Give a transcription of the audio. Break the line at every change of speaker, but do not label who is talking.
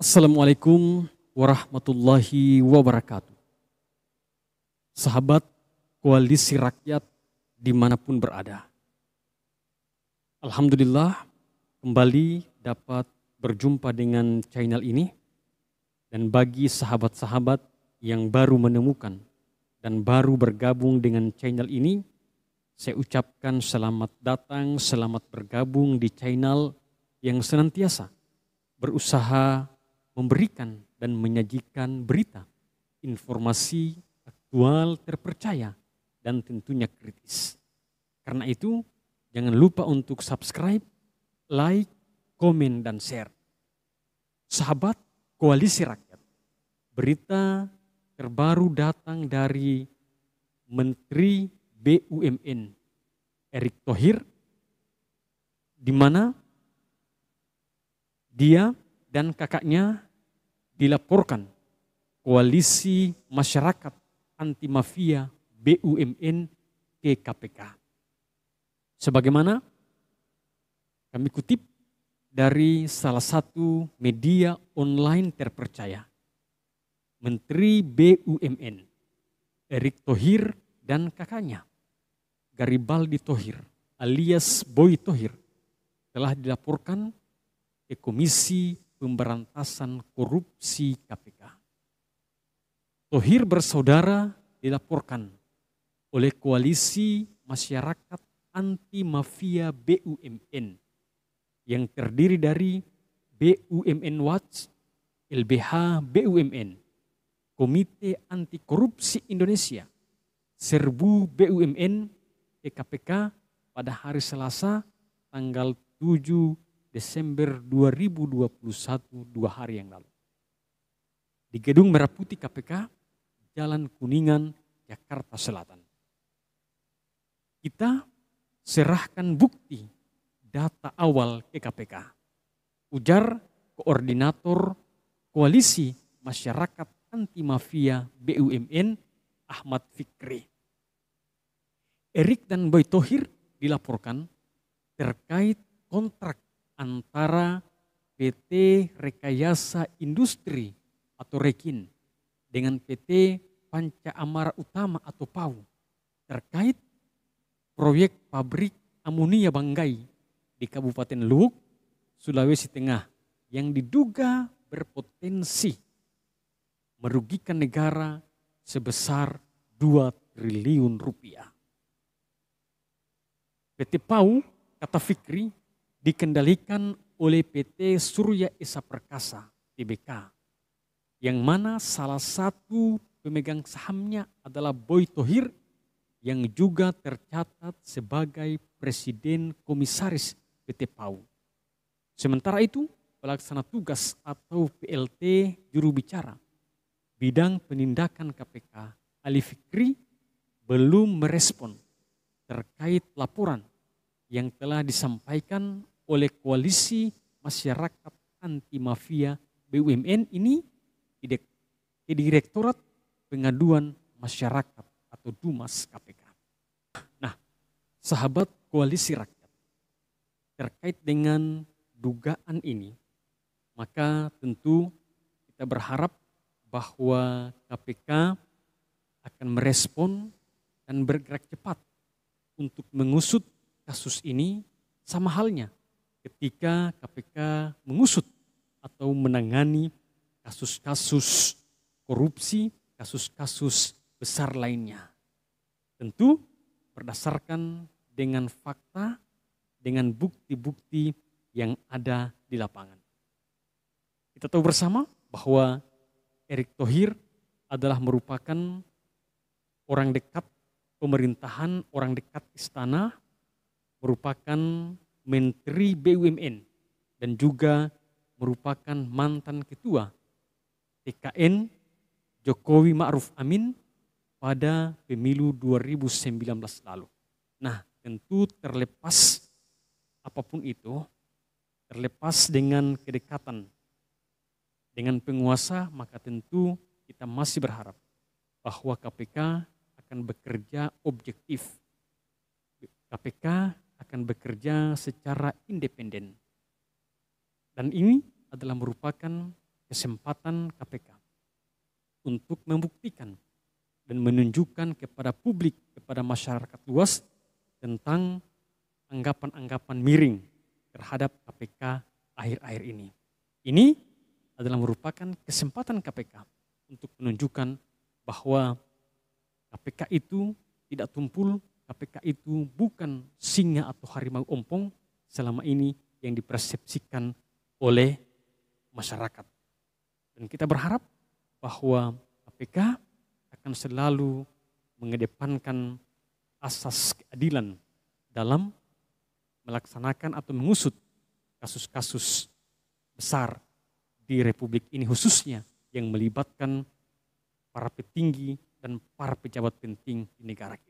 Assalamualaikum warahmatullahi wabarakatuh. Sahabat koalisi rakyat dimanapun berada. Alhamdulillah kembali dapat berjumpa dengan channel ini. Dan bagi sahabat-sahabat yang baru menemukan dan baru bergabung dengan channel ini, saya ucapkan selamat datang, selamat bergabung di channel yang senantiasa berusaha memberikan dan menyajikan berita, informasi aktual, terpercaya, dan tentunya kritis. Karena itu, jangan lupa untuk subscribe, like, komen, dan share. Sahabat Koalisi Rakyat, berita terbaru datang dari Menteri BUMN Erick Thohir, di mana dia dan kakaknya dilaporkan koalisi masyarakat anti mafia BUMN ke KPK. Sebagaimana kami kutip dari salah satu media online terpercaya, Menteri BUMN Erick Thohir dan kakaknya Garibaldi Thohir alias Boy Thohir telah dilaporkan ke Komisi pemberantasan korupsi KPK. Tohir bersaudara dilaporkan oleh koalisi masyarakat anti mafia BUMN yang terdiri dari BUMN Watch, LBH BUMN, Komite Anti Korupsi Indonesia, Serbu BUMN, KPK pada hari Selasa tanggal 7 Desember 2021, dua hari yang lalu. Di Gedung Merah Putih KPK, Jalan Kuningan, Jakarta Selatan. Kita serahkan bukti data awal ke KPK. Ujar Koordinator Koalisi Masyarakat Anti Mafia BUMN Ahmad Fikri. Erik dan Boy Tohir dilaporkan terkait kontrak antara PT Rekayasa Industri atau Rekin dengan PT Panca Amara Utama atau PAU terkait proyek pabrik amonia Banggai di Kabupaten Luwuk, Sulawesi Tengah yang diduga berpotensi merugikan negara sebesar 2 triliun rupiah. PT PAU, kata Fikri, dikendalikan oleh PT Surya Esa Perkasa (TBK), yang mana salah satu pemegang sahamnya adalah Boy Tohir yang juga tercatat sebagai Presiden Komisaris PT PAU. Sementara itu, pelaksana tugas atau PLT juru bicara bidang penindakan KPK Ali Fikri belum merespon terkait laporan yang telah disampaikan oleh koalisi masyarakat anti mafia BUMN ini di Direktorat Pengaduan Masyarakat atau Dumas KPK. Nah, sahabat koalisi rakyat, terkait dengan dugaan ini, maka tentu kita berharap bahwa KPK akan merespon dan bergerak cepat untuk mengusut kasus ini sama halnya ketika KPK mengusut atau menangani kasus-kasus korupsi, kasus-kasus besar lainnya. Tentu berdasarkan dengan fakta, dengan bukti-bukti yang ada di lapangan. Kita tahu bersama bahwa Erick Thohir adalah merupakan orang dekat pemerintahan, orang dekat istana, merupakan Menteri BUMN dan juga merupakan mantan ketua TKN Jokowi Ma'ruf Amin pada pemilu 2019 lalu. Nah, tentu terlepas apapun itu, terlepas dengan kedekatan dengan penguasa, maka tentu kita masih berharap bahwa KPK akan bekerja objektif. KPK akan bekerja secara independen. Dan ini adalah merupakan kesempatan KPK untuk membuktikan dan menunjukkan kepada publik, kepada masyarakat luas tentang anggapan-anggapan miring terhadap KPK akhir-akhir ini. Ini adalah merupakan kesempatan KPK untuk menunjukkan bahwa KPK itu tidak tumpul KPK itu bukan singa atau harimau ompong selama ini yang dipersepsikan oleh masyarakat. Dan kita berharap bahwa KPK akan selalu mengedepankan asas keadilan dalam melaksanakan atau mengusut kasus-kasus besar di Republik ini khususnya yang melibatkan para petinggi dan para pejabat penting di negara kita.